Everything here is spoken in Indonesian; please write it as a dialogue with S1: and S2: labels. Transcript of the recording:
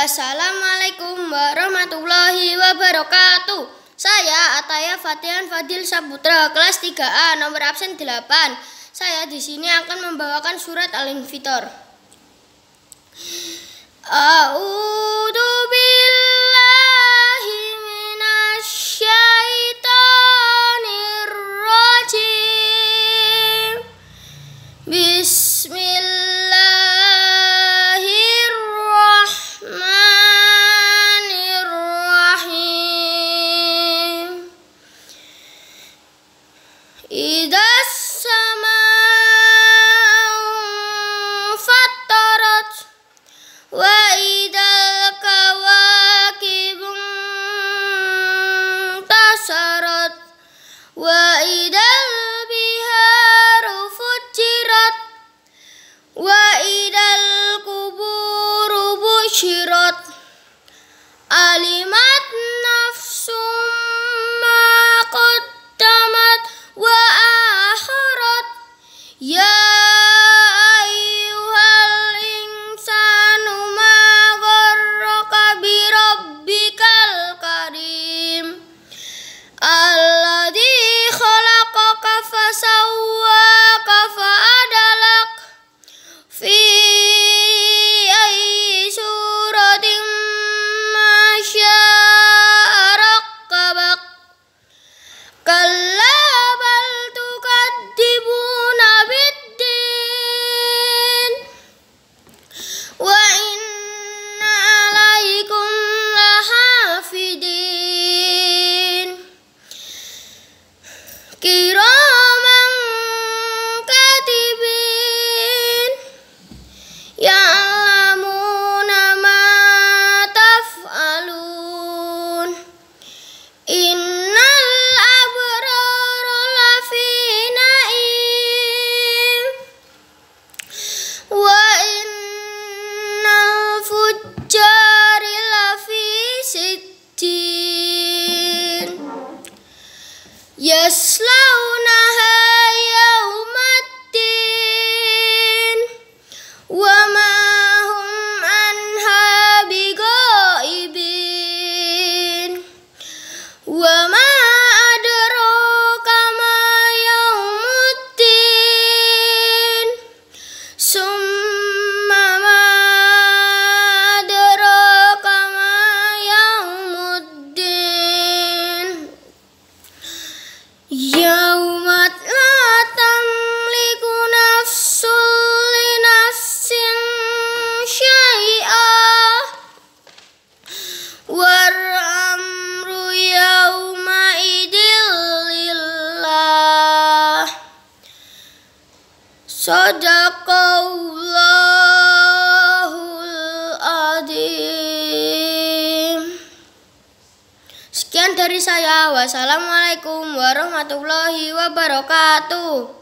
S1: Assalamualaikum warahmatullahi wabarakatuh. Saya Ataya Fatihan Fadil Saputra kelas 3A nomor absen 8. Saya di sini akan membawakan surat al invitor A'udzu billahi minasyaitonir rajim. Bismillahirrahmanirrahim. وإذا البهار فجرت وإذا القبور بشرت tujjar lafi sijjin yaslaunaha yaumaddin wa ma hum anha ibin, wa Sadaqallahul Adim Sekian dari saya Wassalamualaikum warahmatullahi wabarakatuh